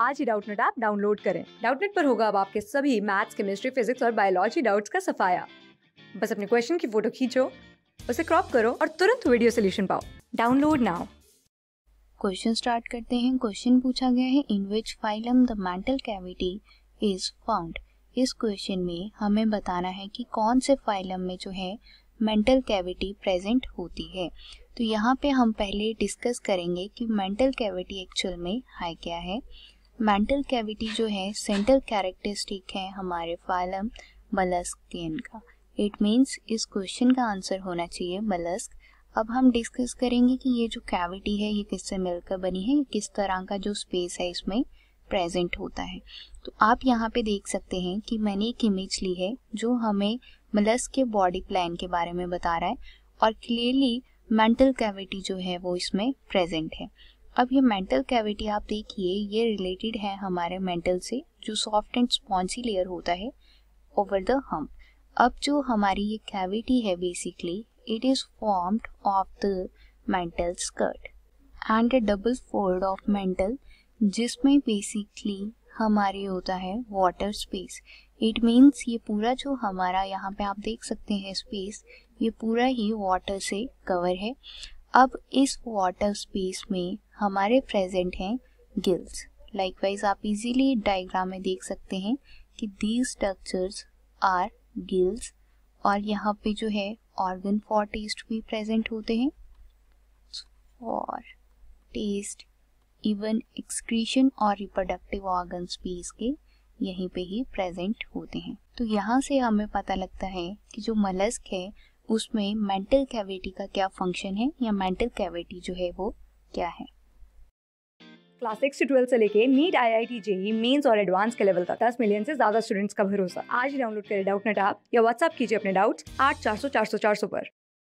आज ही Doubtnut app download करें डाउटनेट पर होगा अब आपके सभी मैथ्स केमिस्ट्री फिजिक्स और बायोलॉजी डाउट्स का सफाया बस अपने क्वेश्चन की फोटो खींचो उसे क्रॉप करो और तुरंत वीडियो सोल्यूशन पाओ डाउनलोड नाउ क्वेश्चन स्टार्ट करते हैं क्वेश्चन पूछा गया है in which phylum the mantle cavity is found इस क्वेश्चन में हमें बताना है कि कौन से फाइलम में जो है मेंटल कैविटी प्रेजेंट होती है तो यहाँ पे हम पहले डिस्कस करेंगे कि मेंटल कैविटी एक्चुअल में है क्या है मेंटल कैविटी जो है सेंट्रल कैरेक्टरिस्टिक है हमारे फाइलम मलस्किन का इट मीन्स इस क्वेश्चन का आंसर होना चाहिए मलस्क अब हम डिस्कस करेंगे कि ये जो कैविटी है ये किससे मिलकर बनी है किस तरह का जो स्पेस है इसमें प्रेजेंट होता है तो आप यहाँ पे देख सकते हैं कि मैंने एक इमेज ली है जो हमें मलस्क के बॉडी प्लान के बारे में बता रहा है और क्लियरली मेंटल कैविटी जो है वो इसमें प्रेजेंट है अब ये मेंटल कैविटी आप देखिए ये रिलेटेड है हमारे मेंटल से जो सॉफ्ट एंड स्पॉन्सी लेयर होता है ओवर द हम अब जो हमारी ये कैविटी है basically it is formed of the mantle skirt and a double fold of mantle जिसमें बेसिकली हमारे होता है वाटर स्पेस इट मीन्स ये पूरा जो हमारा यहाँ पे आप देख सकते हैं स्पेस ये पूरा ही वाटर से कवर है अब इस वाटर स्पेस में हमारे प्रेजेंट हैं गिल्स लाइकवाइज आप इजीली डायग्राम में देख सकते हैं कि दी स्ट्रक्चर्स आर गिल्स और यहाँ पे जो है ऑर्गन फॉर टेस्ट भी प्रेजेंट होते हैं फॉर टेस्ट इवन एक्सक्रीशन और रिप्रोडक्टिव ऑर्गन स्पेस के यहीं पे ही प्रेजेंट होते हैं तो यहाँ से हमें पता लगता है कि जो मलस्क है उसमें मेंटल कैविटी का क्या फंक्शन है या मेंटल कैविटी जो है वो क्या है क्लास सिक्स से ट्वेल्थ से लेके NEET I I T JEE Mains और एडवांस के लेवल तक दस मिलियन से ज्यादा स्टूडेंट्स का भरोसा आज डाउनलोड करें डाउट नेट या व्हाट्सअप कीजिए अपने डाउट्स आठ चार सौ चार सौ चार सौ पर